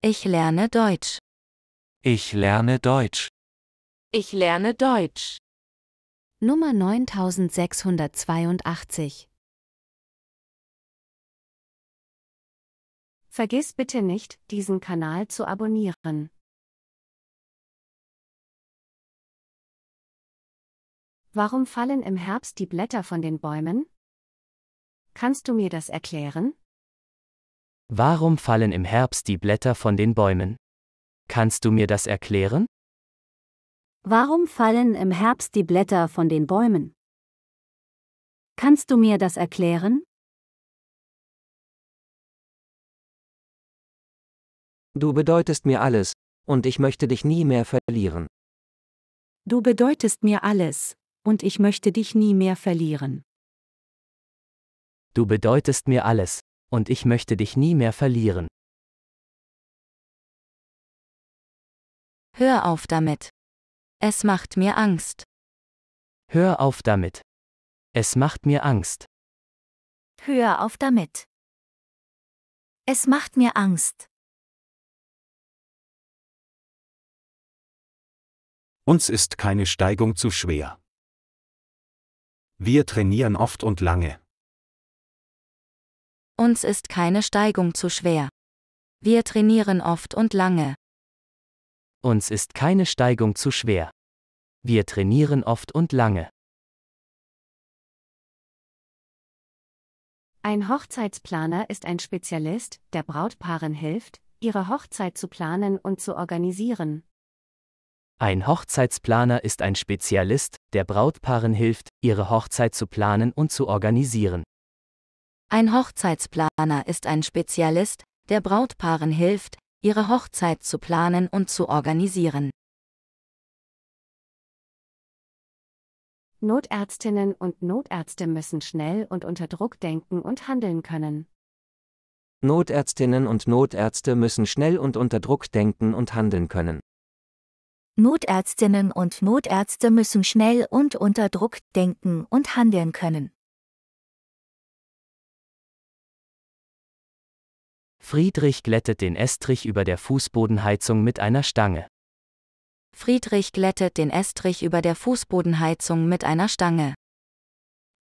Ich lerne Deutsch. Ich lerne Deutsch. Ich lerne Deutsch. Nummer 9682. Vergiss bitte nicht, diesen Kanal zu abonnieren. Warum fallen im Herbst die Blätter von den Bäumen? Kannst du mir das erklären? Warum fallen im Herbst die Blätter von den Bäumen? Kannst du mir das erklären? Warum fallen im Herbst die Blätter von den Bäumen? Kannst du mir das erklären? Du bedeutest mir alles, und ich möchte dich nie mehr verlieren. Du bedeutest mir alles, und ich möchte dich nie mehr verlieren. Du bedeutest mir alles, und ich möchte dich nie mehr verlieren. Hör auf damit. Es macht mir Angst. Hör auf damit. Es macht mir Angst. Hör auf damit. Es macht mir Angst. Uns ist keine Steigung zu schwer. Wir trainieren oft und lange. Uns ist keine Steigung zu schwer. Wir trainieren oft und lange. Uns ist keine Steigung zu schwer. Wir trainieren oft und lange. Ein Hochzeitsplaner ist ein Spezialist, der Brautpaaren hilft, ihre Hochzeit zu planen und zu organisieren. Ein Hochzeitsplaner ist ein Spezialist, der Brautpaaren hilft, ihre Hochzeit zu planen und zu organisieren. Ein Hochzeitsplaner ist ein Spezialist, der Brautpaaren hilft, ihre Hochzeit zu planen und zu organisieren. Notärztinnen und Notärzte müssen schnell und unter Druck denken und handeln können. Notärztinnen und Notärzte müssen schnell und unter Druck denken und handeln können. Notärztinnen und Notärzte müssen schnell und unter Druck denken und handeln können. Friedrich glättet den Estrich über der Fußbodenheizung mit einer Stange. Friedrich glättet den Estrich über der Fußbodenheizung mit einer Stange.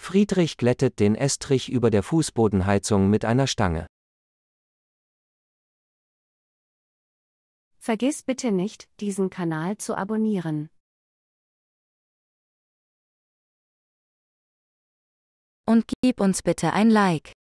Friedrich glättet den Estrich über der Fußbodenheizung mit einer Stange. Vergiss bitte nicht, diesen Kanal zu abonnieren. Und gib uns bitte ein Like.